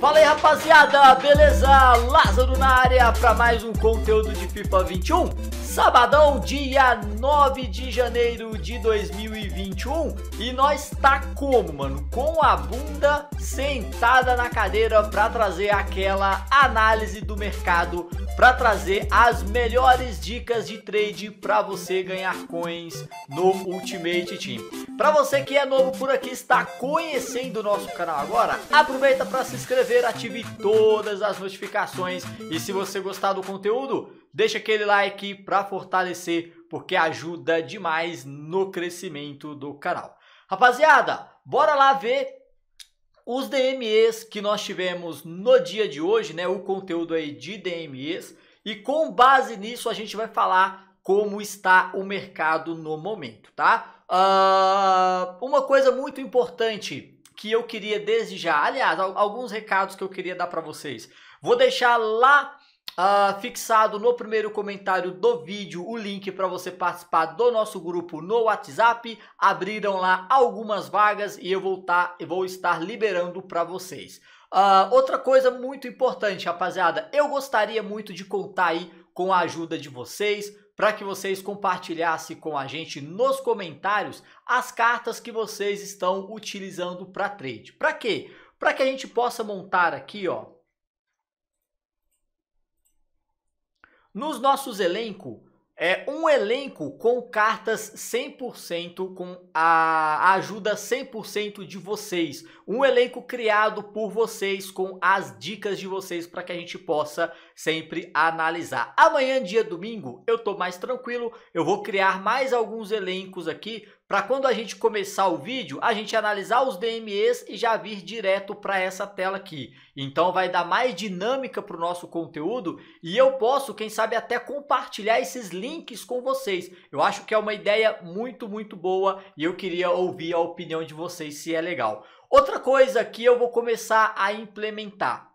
Fala aí rapaziada, beleza? Lázaro na área para mais um conteúdo de FIFA 21 Sabadão, dia 9 de janeiro de 2021 e nós tá como, mano? Com a bunda sentada na cadeira para trazer aquela análise do mercado, para trazer as melhores dicas de trade para você ganhar coins no Ultimate Team. Para você que é novo por aqui, está conhecendo o nosso canal agora, aproveita para se inscrever, ative todas as notificações e se você gostar do conteúdo, deixa aquele like para fortalecer, porque ajuda demais no crescimento do canal. Rapaziada, bora lá ver os DMEs que nós tivemos no dia de hoje, né? O conteúdo aí de DMEs. E com base nisso, a gente vai falar como está o mercado no momento, tá? Uh, uma coisa muito importante que eu queria desde já, aliás, alguns recados que eu queria dar para vocês. Vou deixar lá Uh, fixado no primeiro comentário do vídeo o link para você participar do nosso grupo no WhatsApp. Abriram lá algumas vagas e eu vou, tá, eu vou estar liberando para vocês. Uh, outra coisa muito importante, rapaziada, eu gostaria muito de contar aí com a ajuda de vocês para que vocês compartilhassem com a gente nos comentários as cartas que vocês estão utilizando para trade. Para quê? Para que a gente possa montar aqui, ó, Nos nossos elencos, é um elenco com cartas 100%, com a ajuda 100% de vocês. Um elenco criado por vocês, com as dicas de vocês para que a gente possa sempre analisar. Amanhã, dia domingo, eu estou mais tranquilo, eu vou criar mais alguns elencos aqui para quando a gente começar o vídeo, a gente analisar os DMEs e já vir direto para essa tela aqui. Então vai dar mais dinâmica para o nosso conteúdo e eu posso, quem sabe, até compartilhar esses links com vocês. Eu acho que é uma ideia muito, muito boa e eu queria ouvir a opinião de vocês se é legal. Outra coisa que eu vou começar a implementar.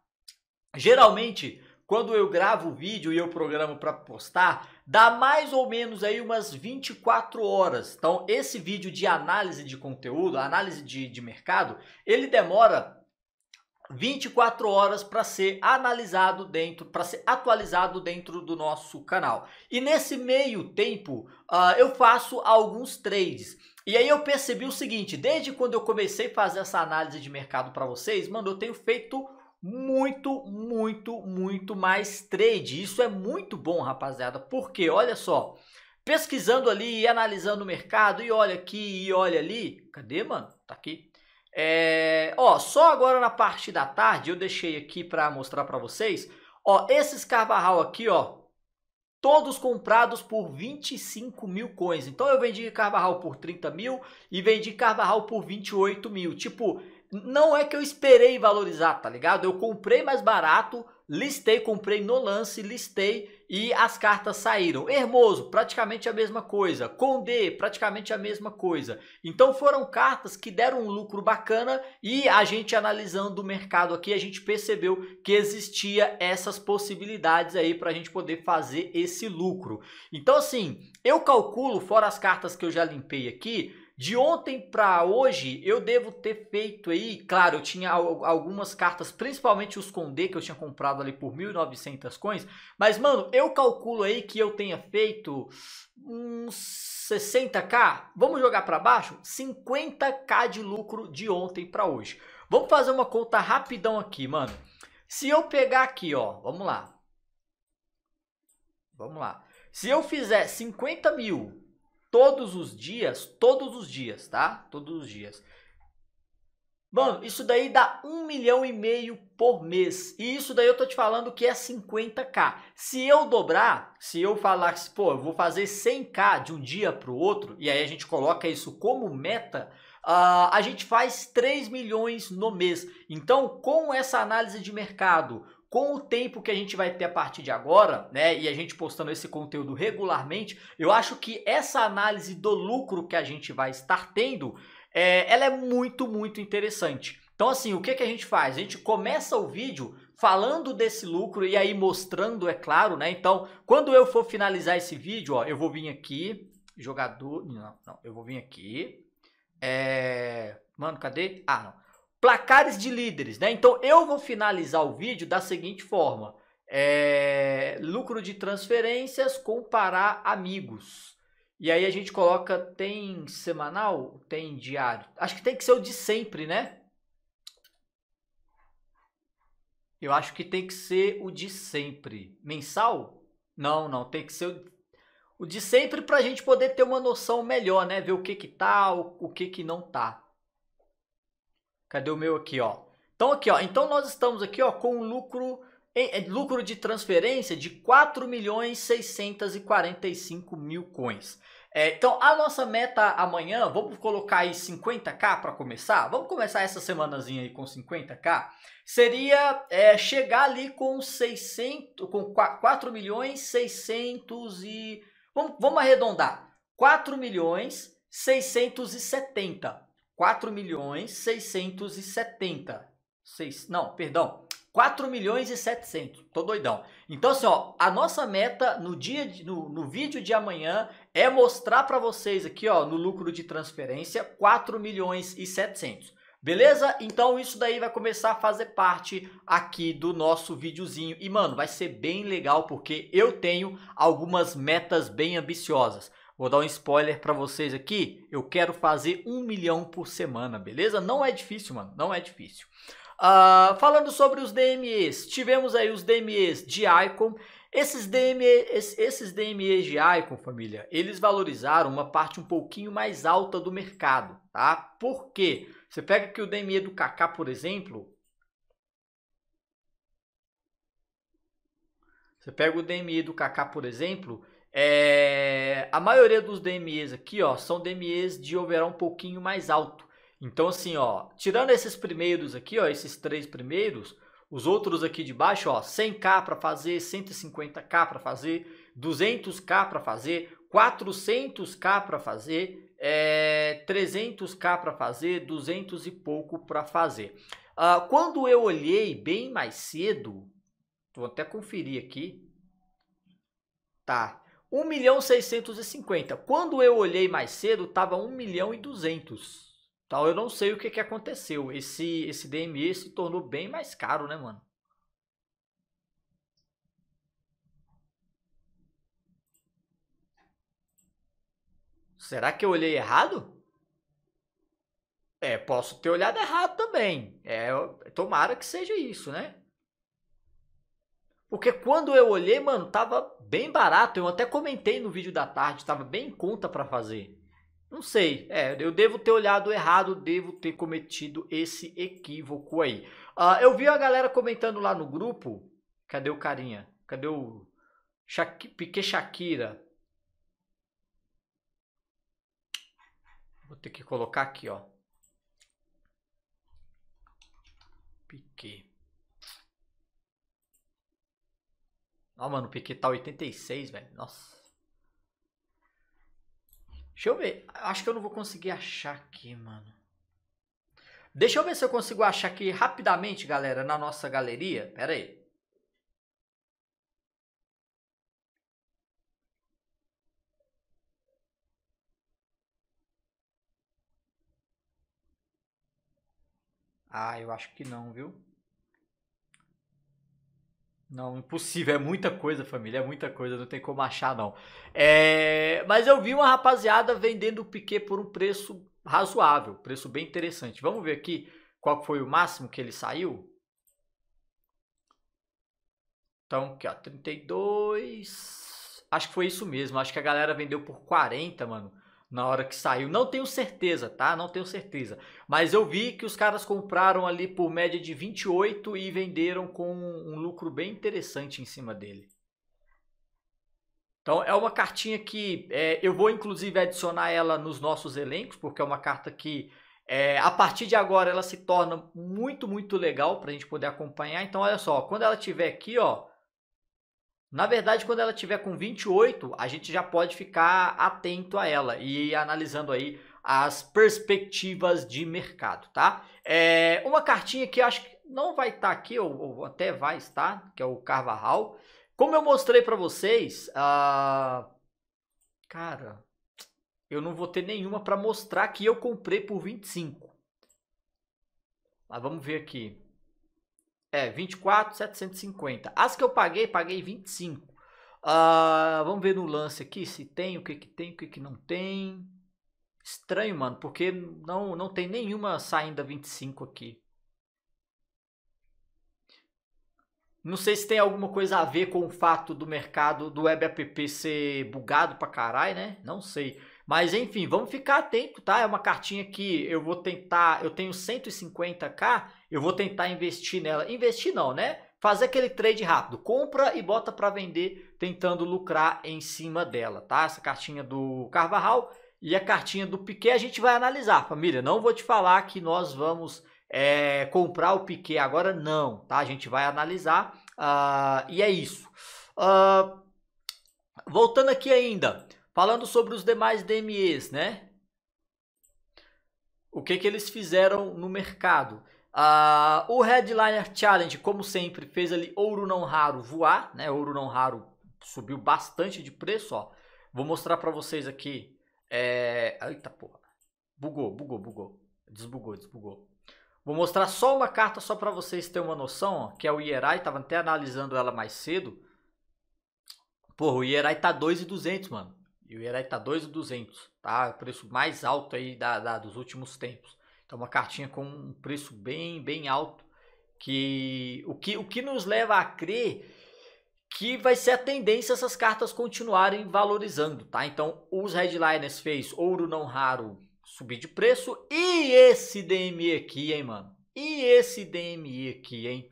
Geralmente, quando eu gravo o vídeo e eu programo para postar, dá mais ou menos aí umas 24 horas. Então, esse vídeo de análise de conteúdo, análise de, de mercado, ele demora 24 horas para ser analisado dentro, para ser atualizado dentro do nosso canal. E nesse meio tempo, uh, eu faço alguns trades. E aí eu percebi o seguinte, desde quando eu comecei a fazer essa análise de mercado para vocês, mano, eu tenho feito muito, muito, muito mais trade. Isso é muito bom, rapaziada, porque olha só, pesquisando ali e analisando o mercado, e olha aqui e olha ali. Cadê, mano? Tá aqui. É, ó, só agora na parte da tarde eu deixei aqui para mostrar para vocês. Ó, esses Carvajal aqui, ó, todos comprados por 25 mil coins. Então eu vendi Carvajal por 30 mil e vendi Carvajal por 28 mil. Tipo, não é que eu esperei valorizar, tá ligado? Eu comprei mais barato, listei, comprei no lance, listei e as cartas saíram. Hermoso, praticamente a mesma coisa. conde praticamente a mesma coisa. Então foram cartas que deram um lucro bacana e a gente analisando o mercado aqui, a gente percebeu que existia essas possibilidades aí para a gente poder fazer esse lucro. Então assim, eu calculo, fora as cartas que eu já limpei aqui, de ontem para hoje, eu devo ter feito aí, claro, eu tinha algumas cartas, principalmente os Condé que eu tinha comprado ali por 1.900 coins, mas mano, eu calculo aí que eu tenha feito uns 60k, vamos jogar para baixo, 50k de lucro de ontem para hoje. Vamos fazer uma conta rapidão aqui, mano. Se eu pegar aqui, ó, vamos lá. Vamos lá. Se eu fizer 50 mil todos os dias, todos os dias, tá? Todos os dias. Mano, isso daí dá um milhão e meio por mês. E isso daí eu tô te falando que é 50k. Se eu dobrar, se eu falar que, pô, eu vou fazer 100k de um dia para o outro, e aí a gente coloca isso como meta, uh, a gente faz 3 milhões no mês. Então, com essa análise de mercado, com o tempo que a gente vai ter a partir de agora, né, e a gente postando esse conteúdo regularmente, eu acho que essa análise do lucro que a gente vai estar tendo, é, ela é muito, muito interessante. Então, assim, o que, que a gente faz? A gente começa o vídeo falando desse lucro e aí mostrando, é claro, né? Então, quando eu for finalizar esse vídeo, ó, eu vou vir aqui, jogador, não, não, eu vou vir aqui, é... Mano, cadê? Ah, não placares de líderes, né? Então eu vou finalizar o vídeo da seguinte forma: é, lucro de transferências comparar amigos. E aí a gente coloca tem semanal, tem diário. Acho que tem que ser o de sempre, né? Eu acho que tem que ser o de sempre. Mensal? Não, não, tem que ser o, o de sempre para a gente poder ter uma noção melhor, né? Ver o que que tá, o, o que que não tá. Cadê o meu aqui, ó? Então aqui, ó, então nós estamos aqui, ó, com um lucro é, lucro de transferência de 4 milhões 645 mil coins. É, então, a nossa meta amanhã, vamos colocar aí 50k para começar? Vamos começar essa semanazinha aí com 50k? Seria é, chegar ali com 600, com 4 milhões 600 e... Vamos, vamos arredondar. 4 milhões 670. 4 milhões 670. 6, não, perdão. 4 milhões e 700. Tô doidão. Então, assim, ó, a nossa meta no dia de, no, no vídeo de amanhã é mostrar para vocês aqui, ó, no lucro de transferência, 4 milhões e 700. Beleza? Então isso daí vai começar a fazer parte aqui do nosso videozinho. E mano, vai ser bem legal porque eu tenho algumas metas bem ambiciosas. Vou dar um spoiler para vocês aqui. Eu quero fazer um milhão por semana, beleza? Não é difícil, mano. Não é difícil. Uh, falando sobre os DMEs, tivemos aí os DMEs de Icon. Esses, DME, esses DMEs de Icon, família, eles valorizaram uma parte um pouquinho mais alta do mercado, tá? Por quê? Você pega que o DME do Kaká, por exemplo, você pega o DME do Kaká, por exemplo, é, a maioria dos DMEs aqui, ó, são DMEs de overall um pouquinho mais alto. Então, assim, ó, tirando esses primeiros aqui, ó, esses três primeiros, os outros aqui de baixo, ó, 100k para fazer, 150k para fazer, 200k para fazer, 400k para fazer, é, 300k para fazer, 200 e pouco para fazer. Ah, quando eu olhei bem mais cedo, vou até conferir aqui, tá? 1 milhão 650. Quando eu olhei mais cedo, estava 1 milhão e 200. Tal, eu não sei o que, que aconteceu. Esse, esse DME se tornou bem mais caro, né, mano? Será que eu olhei errado? É, posso ter olhado errado também. É, tomara que seja isso, né? Porque quando eu olhei, mano, tava bem barato. Eu até comentei no vídeo da tarde, tava bem em conta para fazer. Não sei, é, eu devo ter olhado errado, devo ter cometido esse equívoco aí. Uh, eu vi a galera comentando lá no grupo, cadê o carinha? Cadê o Shaq... Pique Shakira? Vou ter que colocar aqui, ó. Pique. Ó, mano, o Piquet tá 86, velho. Nossa. Deixa eu ver. Acho que eu não vou conseguir achar aqui, mano. Deixa eu ver se eu consigo achar aqui rapidamente, galera, na nossa galeria. Pera aí. Ah, eu acho que não, viu? Não, impossível, é muita coisa, família, é muita coisa, não tem como achar, não. É... Mas eu vi uma rapaziada vendendo o Piquet por um preço razoável, preço bem interessante. Vamos ver aqui qual foi o máximo que ele saiu? Então, aqui, ó, 32. Acho que foi isso mesmo. Acho que a galera vendeu por 40, mano na hora que saiu. Não tenho certeza, tá? Não tenho certeza. Mas eu vi que os caras compraram ali por média de 28 e venderam com um lucro bem interessante em cima dele. Então é uma cartinha que é, eu vou inclusive adicionar ela nos nossos elencos, porque é uma carta que é, a partir de agora ela se torna muito, muito legal para a gente poder acompanhar. Então olha só, quando ela tiver aqui, ó, na verdade, quando ela tiver com 28, a gente já pode ficar atento a ela e analisando aí as perspectivas de mercado, tá? É, uma cartinha que acho que não vai estar tá aqui, ou, ou, até vai estar, que é o Carvajal. Como eu mostrei para vocês, ah, cara, eu não vou ter nenhuma para mostrar que eu comprei por 25. Mas vamos ver aqui. É, 24,750. As que eu paguei, paguei 25. Uh, ah, vamos ver no lance aqui se tem, o que que tem, o que que não tem. Estranho, mano, porque não, não tem nenhuma saindo a 25 aqui. Não sei se tem alguma coisa a ver com o fato do mercado do web app ser bugado pra caralho, né? Não sei. Mas enfim, vamos ficar atento, tá? É uma cartinha que eu vou tentar, eu tenho 150k, eu vou tentar investir nela. Investir não, né? Fazer aquele trade rápido, compra e bota para vender, tentando lucrar em cima dela, tá? Essa cartinha do Carvajal e a cartinha do Piquet a gente vai analisar, família. Não vou te falar que nós vamos é, comprar o Piquet agora, não, tá? A gente vai analisar uh, e é isso. Uh, voltando aqui ainda, Falando sobre os demais DMEs, né? O que, que eles fizeram no mercado? Uh, o Headliner Challenge, como sempre, fez ali ouro não raro voar, né? Ouro não raro subiu bastante de preço, ó. Vou mostrar para vocês aqui. É... Eita porra. Bugou, bugou, bugou. Desbugou, desbugou. Vou mostrar só uma carta só para vocês terem uma noção, ó, que é o Ierai, tava até analisando ela mais cedo. Porra, o Ierai tá 2,200, mano. E o Irai tá 2,200, tá? O preço mais alto aí da, da, dos últimos tempos. Então uma cartinha com um preço bem, bem alto. Que o, que o que nos leva a crer que vai ser a tendência essas cartas continuarem valorizando, tá? Então os headliners fez ouro não raro subir de preço e esse DME aqui, hein, mano? E esse DME aqui, hein?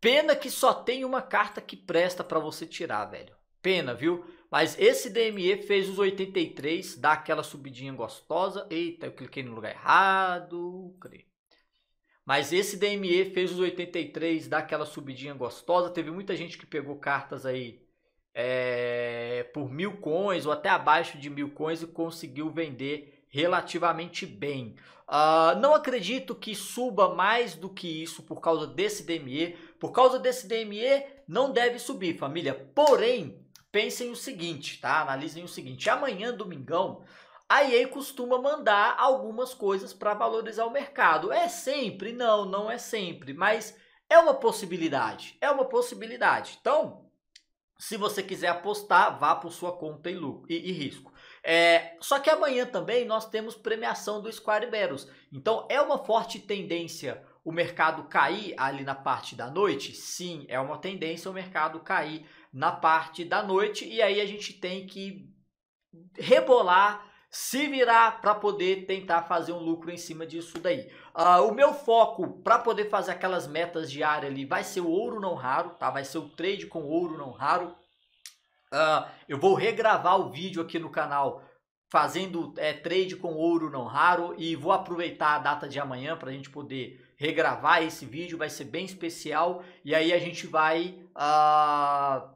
Pena que só tem uma carta que presta para você tirar, velho. Pena, viu? Mas esse DME fez os 83, dá aquela subidinha gostosa. Eita, eu cliquei no lugar errado. Mas esse DME fez os 83, dá aquela subidinha gostosa. Teve muita gente que pegou cartas aí é, por mil coins ou até abaixo de mil coins e conseguiu vender relativamente bem. Uh, não acredito que suba mais do que isso por causa desse DME. Por causa desse DME, não deve subir, família. Porém, pensem o seguinte, tá? Analisem o seguinte: amanhã, domingão, a EA costuma mandar algumas coisas para valorizar o mercado. É sempre? Não, não é sempre, mas é uma possibilidade. É uma possibilidade. Então, se você quiser apostar, vá por sua conta e, lucro, e, e risco. É, só que amanhã também nós temos premiação do Square Battles. Então, é uma forte tendência o mercado cair ali na parte da noite? Sim, é uma tendência o mercado cair na parte da noite e aí a gente tem que rebolar, se virar para poder tentar fazer um lucro em cima disso daí. Uh, o meu foco para poder fazer aquelas metas diárias ali vai ser o ouro não raro, tá? Vai ser o trade com ouro não raro. Uh, eu vou regravar o vídeo aqui no canal fazendo é, trade com ouro não raro e vou aproveitar a data de amanhã para a gente poder regravar esse vídeo, vai ser bem especial e aí a gente vai uh,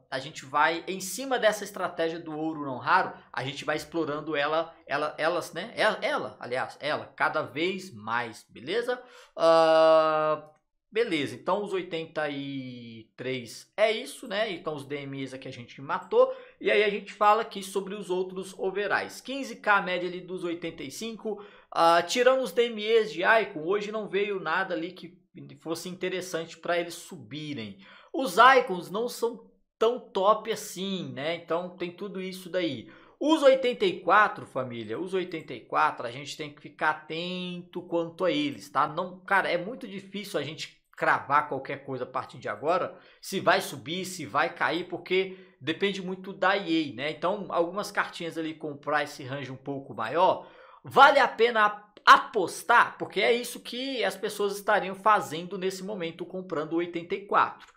a gente vai em cima dessa estratégia do ouro não raro, a gente vai explorando ela, ela elas, né? Ela, é, ela aliás, ela cada vez mais, beleza? Uh, Beleza, então os 83 é isso, né? Então os DMEs aqui a gente matou. E aí a gente fala aqui sobre os outros overais. 15k média ali dos 85. Uh, ah, tirando os DMEs de Icon, hoje não veio nada ali que fosse interessante para eles subirem. Os Icons não são tão top assim, né? Então tem tudo isso daí. Os 84, família, os 84, a gente tem que ficar atento quanto a eles, tá? Não, cara, é muito difícil a gente cravar qualquer coisa a partir de agora, se vai subir, se vai cair, porque depende muito da EA, né? Então, algumas cartinhas ali com price range um pouco maior, vale a pena apostar, porque é isso que as pessoas estariam fazendo nesse momento comprando 84.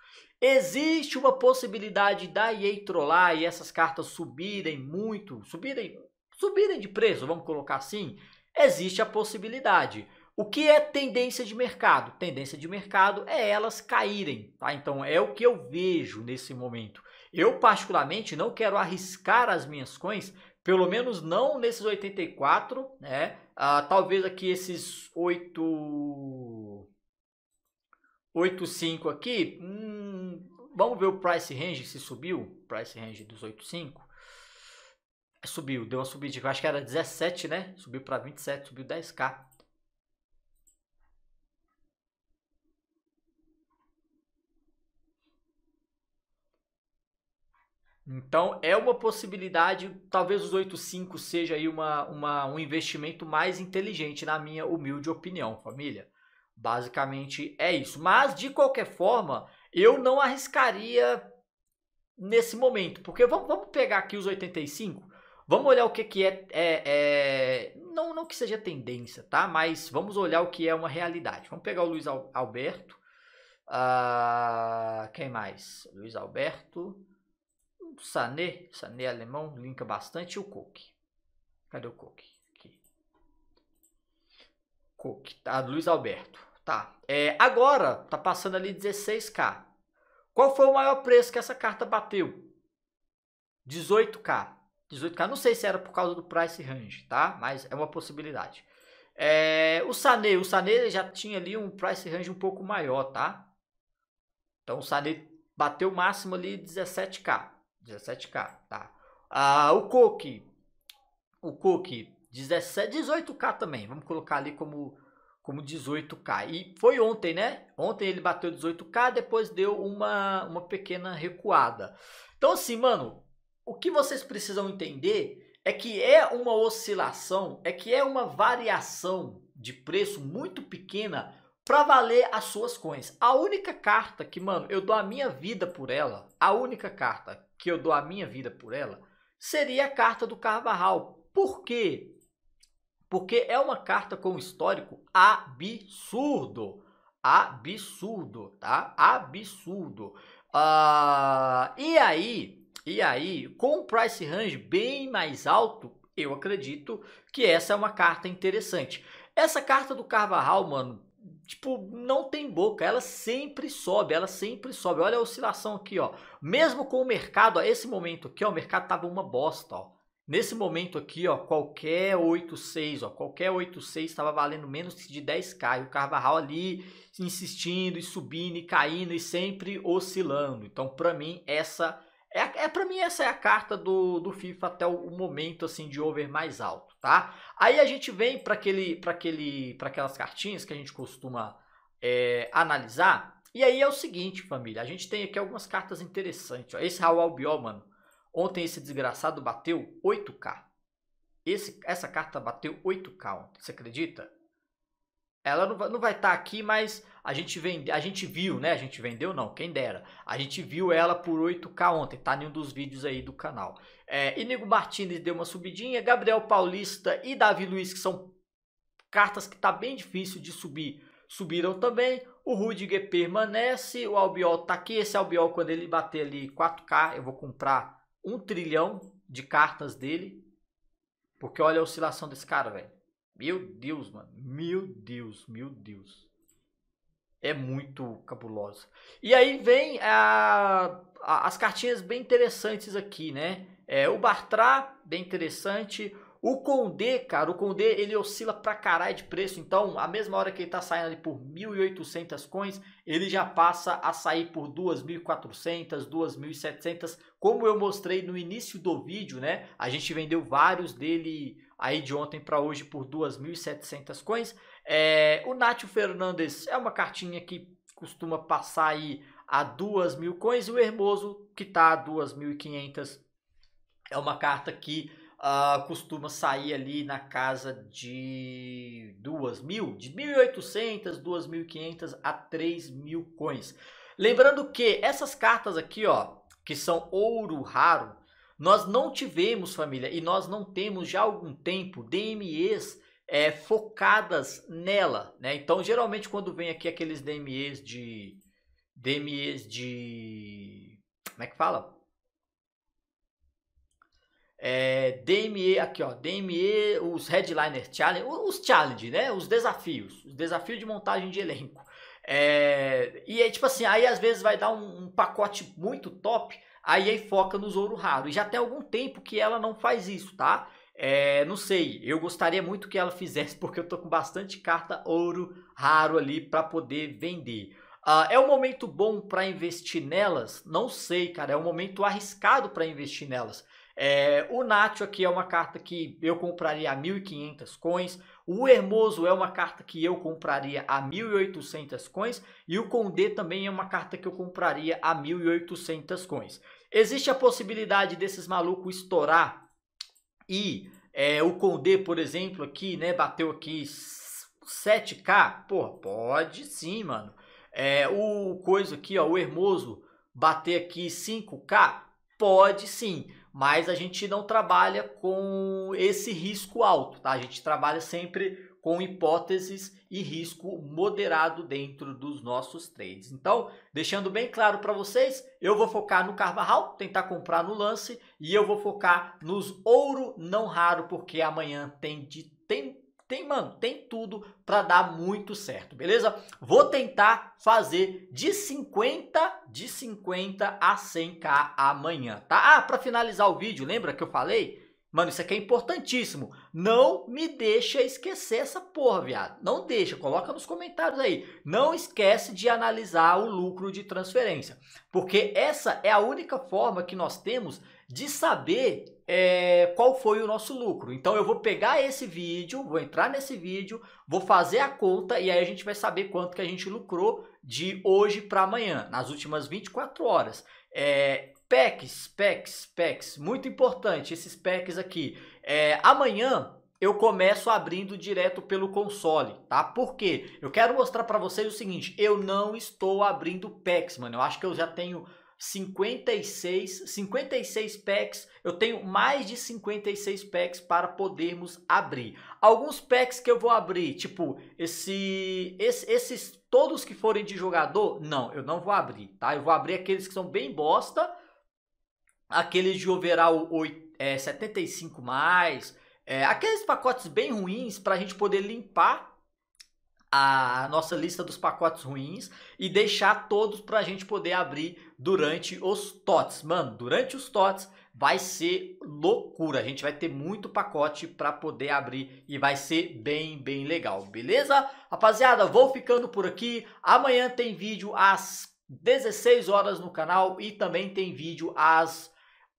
Existe uma possibilidade da EA trollar e essas cartas subirem muito, subirem, subirem de preço, vamos colocar assim? Existe a possibilidade. O que é tendência de mercado? Tendência de mercado é elas caírem, tá? Então é o que eu vejo nesse momento. Eu particularmente não quero arriscar as minhas coins, pelo menos não nesses 84, né? Ah, talvez aqui esses 8 85 aqui, hum, vamos ver o price range se subiu, price range dos 85. Subiu, deu uma subida, acho que era 17, né? Subiu para 27, subiu 10k. Então é uma possibilidade, talvez os 8.5 seja aí uma, uma, um investimento mais inteligente, na minha humilde opinião, família. Basicamente é isso. Mas de qualquer forma, eu não arriscaria nesse momento, porque vamos, vamos pegar aqui os 85, vamos olhar o que, que é, é, é não, não que seja tendência, tá? Mas vamos olhar o que é uma realidade. Vamos pegar o Luiz Alberto, uh, quem mais? Luiz Alberto, o Sané, Sané alemão, linka bastante. E o Cook, Cadê o Cook? Aqui. tá? Luiz Alberto. Tá. É, agora, tá passando ali 16k. Qual foi o maior preço que essa carta bateu? 18k. 18k, não sei se era por causa do price range, tá? Mas é uma possibilidade. É, o Sané, o Sané já tinha ali um price range um pouco maior, tá? Então o Sané bateu o máximo ali 17k. 17K, tá? Ah, o Coke, o Coke, 17, 18K também, vamos colocar ali como, como 18K. E foi ontem, né? Ontem ele bateu 18K, depois deu uma, uma pequena recuada. Então assim, mano, o que vocês precisam entender é que é uma oscilação, é que é uma variação de preço muito pequena para valer as suas coins. A única carta que, mano, eu dou a minha vida por ela, a única carta que eu dou a minha vida por ela, seria a carta do Carvajal. Por quê? Porque é uma carta com histórico absurdo. Absurdo, tá? Absurdo. Ah, e aí, e aí, com o price range bem mais alto, eu acredito que essa é uma carta interessante. Essa carta do Carvajal, mano, tipo, não tem boca, ela sempre sobe, ela sempre sobe. Olha a oscilação aqui, ó. Mesmo com o mercado, ó, esse momento aqui, ó, o mercado tava uma bosta, ó. Nesse momento aqui, ó, qualquer 86, ó, qualquer 86 estava valendo menos de 10k, e o Carvajal ali insistindo e subindo e caindo e sempre oscilando. Então, para mim, essa é, é para mim essa é a carta do, do FIFA até o, o momento assim de over mais alto tá? Aí a gente vem para aquele, para aquele, para aquelas cartinhas que a gente costuma é, analisar. E aí é o seguinte, família, a gente tem aqui algumas cartas interessantes. Ó. Esse Raul Albiol, mano, ontem esse desgraçado bateu 8K. Esse, essa carta bateu 8K ontem, você acredita? Ela não vai, não vai estar tá aqui, mas a gente vende, a gente viu, né? A gente vendeu não, quem dera. A gente viu ela por 8k ontem, tá em um dos vídeos aí do canal. É, Inigo Martinez deu uma subidinha, Gabriel Paulista e Davi Luiz, que são cartas que tá bem difícil de subir, subiram também. O Rudiger permanece, o Albiol tá aqui. Esse Albiol, quando ele bater ali 4K, eu vou comprar um trilhão de cartas dele. Porque olha a oscilação desse cara, velho. Meu Deus, mano. Meu Deus, meu Deus. É muito cabulosa. E aí vem a, a, as cartinhas bem interessantes aqui, né? É, o Bartra, bem interessante. O Condé, cara, o Condé ele oscila pra caralho de preço, então a mesma hora que ele tá saindo ali por 1.800 coins, ele já passa a sair por 2.400, 2.700, como eu mostrei no início do vídeo, né? A gente vendeu vários dele aí de ontem para hoje por 2.700 coins. É, o Nátio Fernandes é uma cartinha que costuma passar aí a 2.000 coins e o Hermoso que está a 2.500 é uma carta que uh, costuma sair ali na casa de 2.000, de 1.800, 2.500 a 3.000 coins. Lembrando que essas cartas aqui, ó, que são ouro raro, nós não tivemos, família, e nós não temos já há algum tempo DMEs é, eh, focadas nela, né? Então, geralmente, quando vem aqui aqueles DMEs de. DMEs de. Como é que fala? É, DME, aqui ó, DME, os Headliner Challenge, os challenge, né? Os desafios, os desafios de montagem de elenco. É, e é tipo assim, aí às vezes vai dar um, um pacote muito top a EA foca nos ouro raro. E já tem algum tempo que ela não faz isso, tá? É, não sei, eu gostaria muito que ela fizesse, porque eu tô com bastante carta ouro raro ali para poder vender. Uh, é um momento bom para investir nelas? Não sei, cara. É um momento arriscado para investir nelas. É, o Nacho aqui é uma carta que eu compraria a 1.500 coins. O Hermoso é uma carta que eu compraria a 1.800 coins e o Condé também é uma carta que eu compraria a 1.800 coins. Existe a possibilidade desses malucos estourar e é, o Condé, por exemplo, aqui, né, bateu aqui 7k? Pô, pode sim, mano. É, o coisa aqui, ó, o Hermoso bater aqui 5k? Pode sim mas a gente não trabalha com esse risco alto, tá? A gente trabalha sempre com hipóteses e risco moderado dentro dos nossos trades. Então, deixando bem claro para vocês, eu vou focar no Carvajal, tentar comprar no lance e eu vou focar nos ouro não raro, porque amanhã tem de tem tem, mano, tem tudo para dar muito certo, beleza? Vou tentar fazer de 50, de 50 a 100k amanhã, tá? Ah, para finalizar o vídeo, lembra que eu falei? Mano, isso aqui é importantíssimo. Não me deixa esquecer essa porra, viado. Não deixa, coloca nos comentários aí. Não esquece de analisar o lucro de transferência, porque essa é a única forma que nós temos de saber é, qual foi o nosso lucro. Então eu vou pegar esse vídeo, vou entrar nesse vídeo, vou fazer a conta e aí a gente vai saber quanto que a gente lucrou de hoje para amanhã, nas últimas 24 horas. É, packs, packs, packs, muito importante esses packs aqui. É, amanhã eu começo abrindo direto pelo console, tá? Por quê? Eu quero mostrar para vocês o seguinte, eu não estou abrindo packs, mano. Eu acho que eu já tenho 56, 56 packs. Eu tenho mais de 56 packs para podermos abrir. Alguns packs que eu vou abrir, tipo, esse, esse esses todos que forem de jogador, não, eu não vou abrir, tá? Eu vou abrir aqueles que são bem bosta, aqueles de overall 8, é, 75 mais, é, aqueles pacotes bem ruins para a gente poder limpar a nossa lista dos pacotes ruins e deixar todos para a gente poder abrir durante os TOTS. Mano, durante os TOTS vai ser loucura. A gente vai ter muito pacote para poder abrir e vai ser bem, bem legal, beleza? Rapaziada, vou ficando por aqui. Amanhã tem vídeo às 16 horas no canal e também tem vídeo às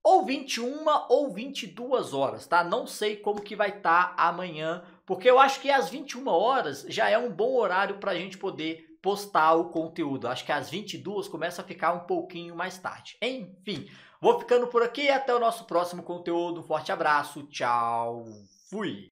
ou 21 ou 22 horas, tá? Não sei como que vai estar tá amanhã porque eu acho que às 21 horas já é um bom horário para a gente poder postar o conteúdo. Acho que às 22 começa a ficar um pouquinho mais tarde. Enfim, vou ficando por aqui. Até o nosso próximo conteúdo. Um forte abraço. Tchau. Fui.